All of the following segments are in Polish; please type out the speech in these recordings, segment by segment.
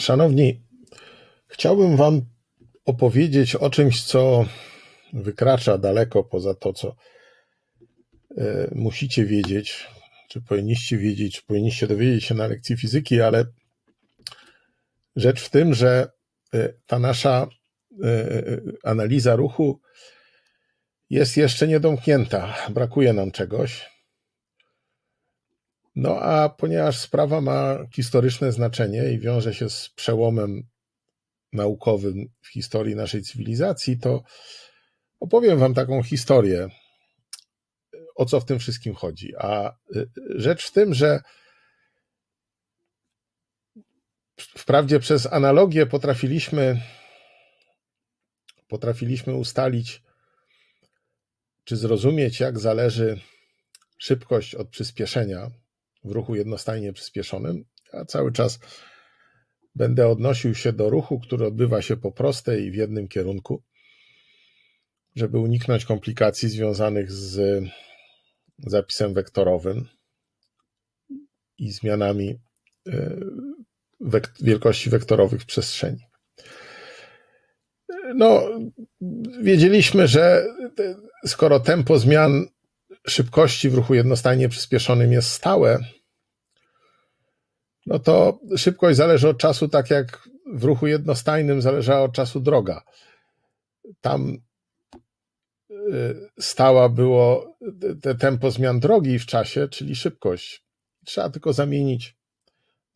Szanowni, chciałbym Wam opowiedzieć o czymś, co wykracza daleko poza to, co e, musicie wiedzieć, czy powinniście wiedzieć, czy powinniście dowiedzieć się na lekcji fizyki, ale rzecz w tym, że e, ta nasza e, analiza ruchu jest jeszcze niedomknięta. Brakuje nam czegoś. No a ponieważ sprawa ma historyczne znaczenie i wiąże się z przełomem naukowym w historii naszej cywilizacji, to opowiem Wam taką historię, o co w tym wszystkim chodzi. A y, rzecz w tym, że wprawdzie przez analogię potrafiliśmy, potrafiliśmy ustalić, czy zrozumieć, jak zależy szybkość od przyspieszenia w ruchu jednostajnie przyspieszonym, a cały czas będę odnosił się do ruchu, który odbywa się po prostej i w jednym kierunku, żeby uniknąć komplikacji związanych z zapisem wektorowym i zmianami e, wielkości wektorowych w przestrzeni. No, wiedzieliśmy, że skoro tempo zmian szybkości w ruchu jednostajnie przyspieszonym jest stałe, no to szybkość zależy od czasu, tak jak w ruchu jednostajnym zależała od czasu droga. Tam y, stała było te tempo zmian drogi w czasie, czyli szybkość. Trzeba tylko zamienić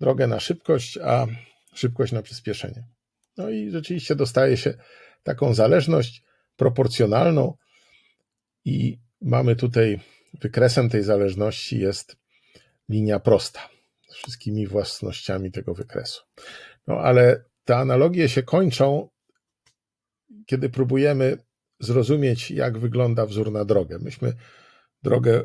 drogę na szybkość, a szybkość na przyspieszenie. No i rzeczywiście dostaje się taką zależność proporcjonalną i Mamy tutaj wykresem tej zależności jest linia prosta z wszystkimi własnościami tego wykresu. No ale te analogie się kończą, kiedy próbujemy zrozumieć, jak wygląda wzór na drogę. Myśmy drogę y,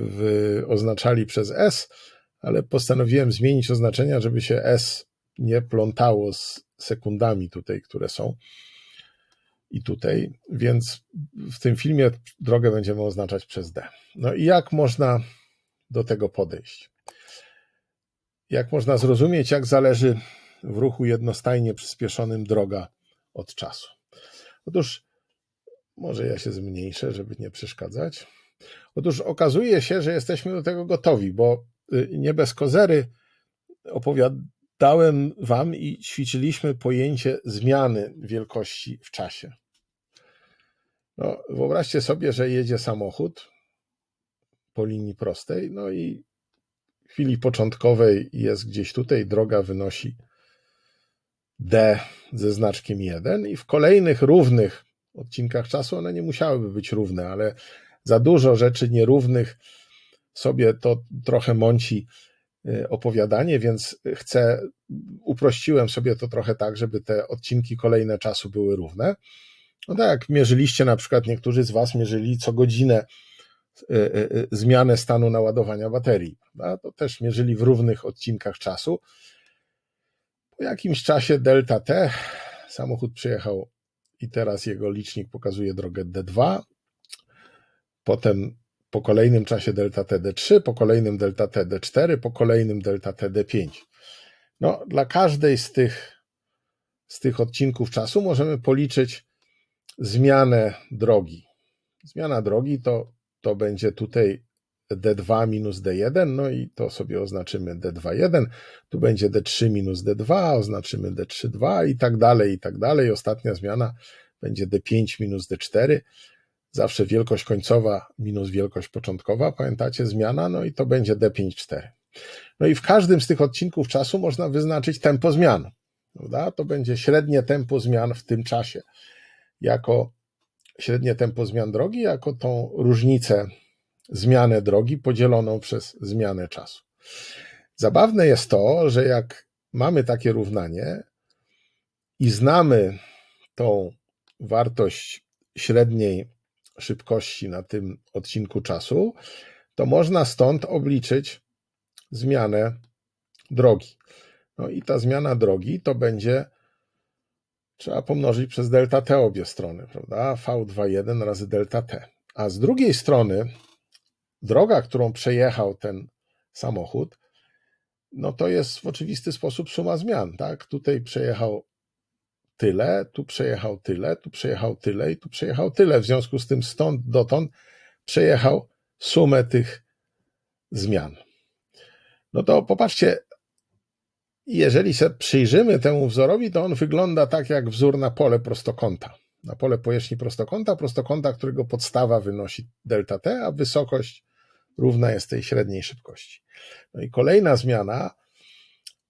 w, oznaczali przez S, ale postanowiłem zmienić oznaczenia, żeby się S nie plątało z sekundami tutaj, które są i tutaj, więc w tym filmie drogę będziemy oznaczać przez D. No i jak można do tego podejść? Jak można zrozumieć, jak zależy w ruchu jednostajnie przyspieszonym droga od czasu? Otóż, może ja się zmniejszę, żeby nie przeszkadzać. Otóż okazuje się, że jesteśmy do tego gotowi, bo y, nie bez kozery opowiadałem Wam i ćwiczyliśmy pojęcie zmiany wielkości w czasie. No, wyobraźcie sobie, że jedzie samochód po linii prostej, no i w chwili początkowej jest gdzieś tutaj, droga wynosi D ze znaczkiem 1 i w kolejnych równych odcinkach czasu one nie musiałyby być równe, ale za dużo rzeczy nierównych sobie to trochę mąci y, opowiadanie, więc chcę, uprościłem sobie to trochę tak, żeby te odcinki kolejne czasu były równe. No tak, mierzyliście na przykład, niektórzy z Was mierzyli co godzinę e, e, e, zmianę stanu naładowania baterii. Prawda? To też mierzyli w równych odcinkach czasu. Po jakimś czasie Delta T samochód przyjechał i teraz jego licznik pokazuje drogę D2. Potem po kolejnym czasie delta T D3, po kolejnym delta T D4, po kolejnym delta T D5. No, dla każdej z tych, z tych odcinków czasu możemy policzyć zmianę drogi. Zmiana drogi to, to będzie tutaj D2 minus D1, no i to sobie oznaczymy D2,1, tu będzie D3 minus D2, oznaczymy D3,2 i tak dalej, i tak dalej. Ostatnia zmiana będzie D5 minus D4, zawsze wielkość końcowa minus wielkość początkowa, pamiętacie, zmiana, no i to będzie D5,4. No i w każdym z tych odcinków czasu można wyznaczyć tempo zmian, prawda? To będzie średnie tempo zmian w tym czasie jako średnie tempo zmian drogi, jako tą różnicę zmianę drogi podzieloną przez zmianę czasu. Zabawne jest to, że jak mamy takie równanie i znamy tą wartość średniej szybkości na tym odcinku czasu, to można stąd obliczyć zmianę drogi. No i ta zmiana drogi to będzie trzeba pomnożyć przez delta t obie strony, prawda? V21 razy delta t. A z drugiej strony droga, którą przejechał ten samochód, no to jest w oczywisty sposób suma zmian, tak? Tutaj przejechał tyle, tu przejechał tyle, tu przejechał tyle i tu przejechał tyle. W związku z tym stąd dotąd przejechał sumę tych zmian. No to popatrzcie, jeżeli się przyjrzymy temu wzorowi, to on wygląda tak jak wzór na pole prostokąta. Na pole powierzchni prostokąta, prostokąta, którego podstawa wynosi delta t, a wysokość równa jest tej średniej szybkości. No i kolejna zmiana,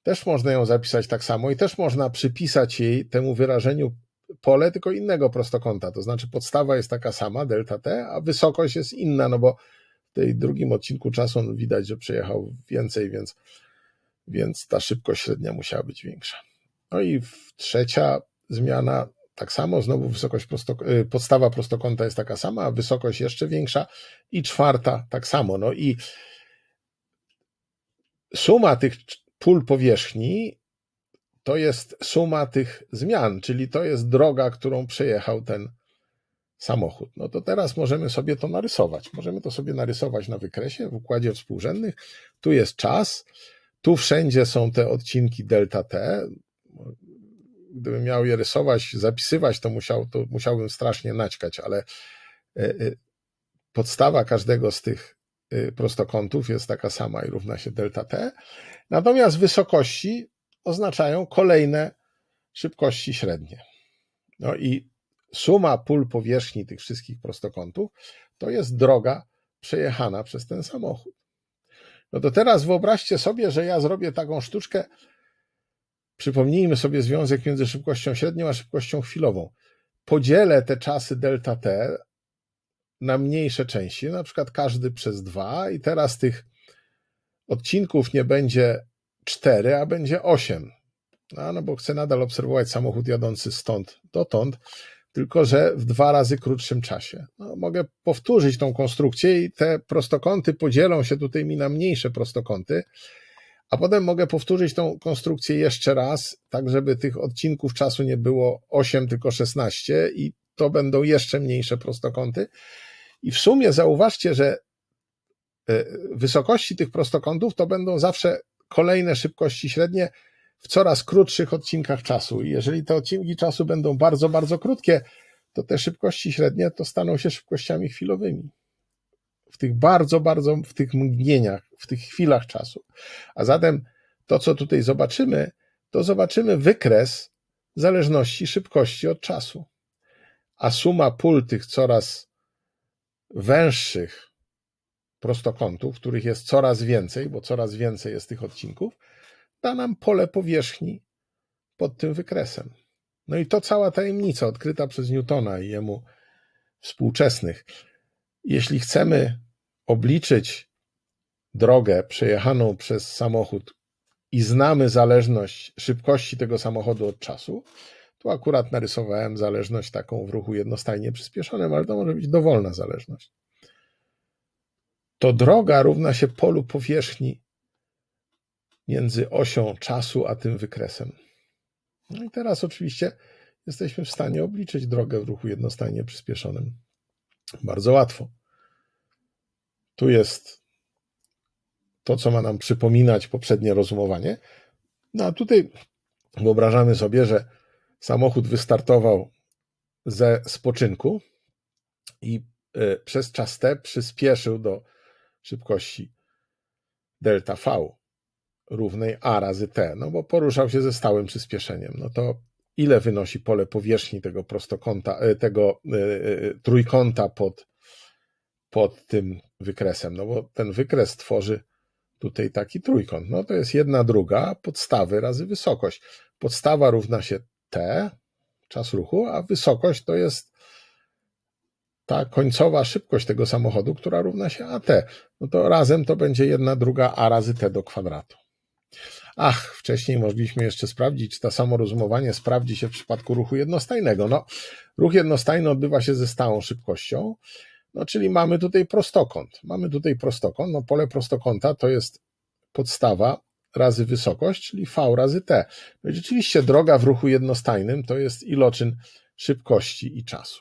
też można ją zapisać tak samo i też można przypisać jej temu wyrażeniu pole, tylko innego prostokąta. To znaczy podstawa jest taka sama, delta t, a wysokość jest inna, no bo w tej drugim odcinku czasu widać, że przejechał więcej, więc więc ta szybkość średnia musiała być większa. No i trzecia zmiana, tak samo znowu wysokość prosto, y, podstawa prostokąta jest taka sama, a wysokość jeszcze większa i czwarta tak samo. No i suma tych pól powierzchni to jest suma tych zmian, czyli to jest droga, którą przejechał ten samochód. No to teraz możemy sobie to narysować. Możemy to sobie narysować na wykresie w układzie współrzędnych. Tu jest czas, tu wszędzie są te odcinki delta T. Gdybym miał je rysować, zapisywać, to, musiał, to musiałbym strasznie naćkać, ale e, e, podstawa każdego z tych e, prostokątów jest taka sama i równa się delta t. Natomiast wysokości oznaczają kolejne szybkości średnie. No i suma pól powierzchni tych wszystkich prostokątów to jest droga przejechana przez ten samochód. No to teraz wyobraźcie sobie, że ja zrobię taką sztuczkę. Przypomnijmy sobie związek między szybkością średnią a szybkością chwilową. Podzielę te czasy delta t na mniejsze części, na przykład każdy przez dwa, i teraz tych odcinków nie będzie 4, a będzie 8. No, no bo chcę nadal obserwować samochód jadący stąd dotąd, tylko że w dwa razy krótszym czasie. No, mogę powtórzyć tą konstrukcję i te prostokąty podzielą się tutaj mi na mniejsze prostokąty, a potem mogę powtórzyć tą konstrukcję jeszcze raz, tak żeby tych odcinków czasu nie było 8, tylko 16 i to będą jeszcze mniejsze prostokąty. I w sumie zauważcie, że e, wysokości tych prostokątów to będą zawsze kolejne szybkości średnie w coraz krótszych odcinkach czasu. I jeżeli te odcinki czasu będą bardzo, bardzo krótkie, to te szybkości średnie to staną się szybkościami chwilowymi. W tych bardzo, bardzo, w tych mgnieniach, w tych chwilach czasu. A zatem to, co tutaj zobaczymy, to zobaczymy wykres zależności szybkości od czasu. A suma pól tych coraz węższych prostokątów, których jest coraz więcej, bo coraz więcej jest tych odcinków, da nam pole powierzchni pod tym wykresem. No i to cała tajemnica odkryta przez Newtona i jemu współczesnych. Jeśli chcemy obliczyć drogę przejechaną przez samochód i znamy zależność szybkości tego samochodu od czasu, tu akurat narysowałem zależność taką w ruchu jednostajnie przyspieszonym, ale to może być dowolna zależność. To droga równa się polu powierzchni między osią czasu a tym wykresem. No i teraz oczywiście jesteśmy w stanie obliczyć drogę w ruchu jednostajnie przyspieszonym. Bardzo łatwo. Tu jest to, co ma nam przypominać poprzednie rozumowanie. No a tutaj wyobrażamy sobie, że samochód wystartował ze spoczynku i e, przez czas T przyspieszył do szybkości delta V równej a razy t, no bo poruszał się ze stałym przyspieszeniem, no to ile wynosi pole powierzchni tego prostokąta, e, tego e, e, trójkąta pod, pod tym wykresem, no bo ten wykres tworzy tutaj taki trójkąt, no to jest jedna druga podstawy razy wysokość. Podstawa równa się t, czas ruchu, a wysokość to jest ta końcowa szybkość tego samochodu, która równa się AT. No to razem to będzie jedna druga A razy T do kwadratu. Ach, wcześniej mogliśmy jeszcze sprawdzić, czy to samo rozumowanie sprawdzi się w przypadku ruchu jednostajnego. No, ruch jednostajny odbywa się ze stałą szybkością, no czyli mamy tutaj prostokąt. Mamy tutaj prostokąt, no pole prostokąta to jest podstawa razy wysokość, czyli V razy T. No i rzeczywiście droga w ruchu jednostajnym to jest iloczyn szybkości i czasu.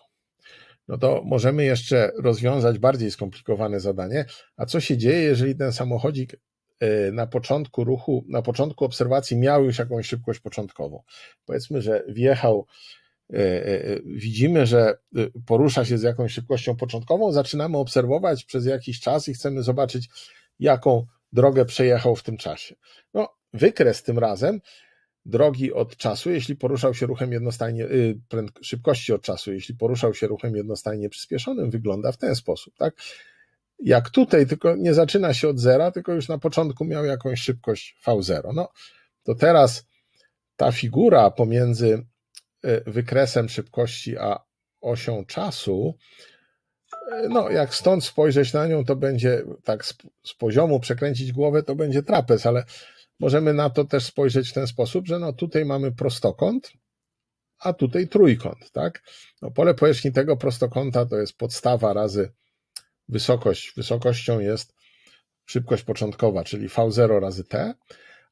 No to możemy jeszcze rozwiązać bardziej skomplikowane zadanie. A co się dzieje, jeżeli ten samochodzik E, na początku ruchu, na początku obserwacji miał już jakąś szybkość początkową. Powiedzmy, że wjechał, e, e, widzimy, że porusza się z jakąś szybkością początkową, zaczynamy obserwować przez jakiś czas i chcemy zobaczyć, jaką drogę przejechał w tym czasie. No, wykres tym razem drogi od czasu, jeśli poruszał się ruchem jednostajnie, y, szybkości od czasu, jeśli poruszał się ruchem jednostajnie przyspieszonym, wygląda w ten sposób, tak? jak tutaj, tylko nie zaczyna się od zera, tylko już na początku miał jakąś szybkość V0. No to teraz ta figura pomiędzy e, wykresem szybkości a osią czasu, e, no jak stąd spojrzeć na nią, to będzie tak z, z poziomu przekręcić głowę, to będzie trapez, ale możemy na to też spojrzeć w ten sposób, że no tutaj mamy prostokąt, a tutaj trójkąt, tak? No pole powierzchni tego prostokąta to jest podstawa razy wysokość. Wysokością jest szybkość początkowa, czyli V0 razy T,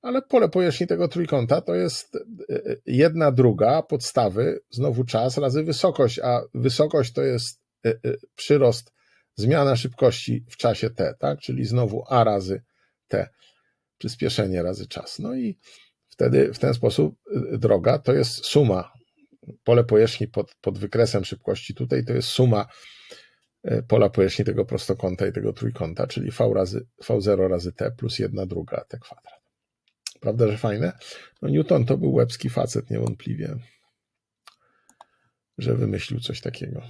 ale pole powierzchni tego trójkąta to jest e, e, jedna druga podstawy, znowu czas razy wysokość, a wysokość to jest e, przyrost, zmiana szybkości w czasie t, tak? czyli znowu a razy t, przyspieszenie razy czas. No i wtedy w ten sposób droga to jest suma, pole powierzchni pod, pod wykresem szybkości tutaj to jest suma E, pola powierzchni tego prostokąta i tego trójkąta, czyli v razy, V0 razy T plus 1 druga T kwadrat. Prawda, że fajne? No Newton to był łebski facet niewątpliwie, że wymyślił coś takiego.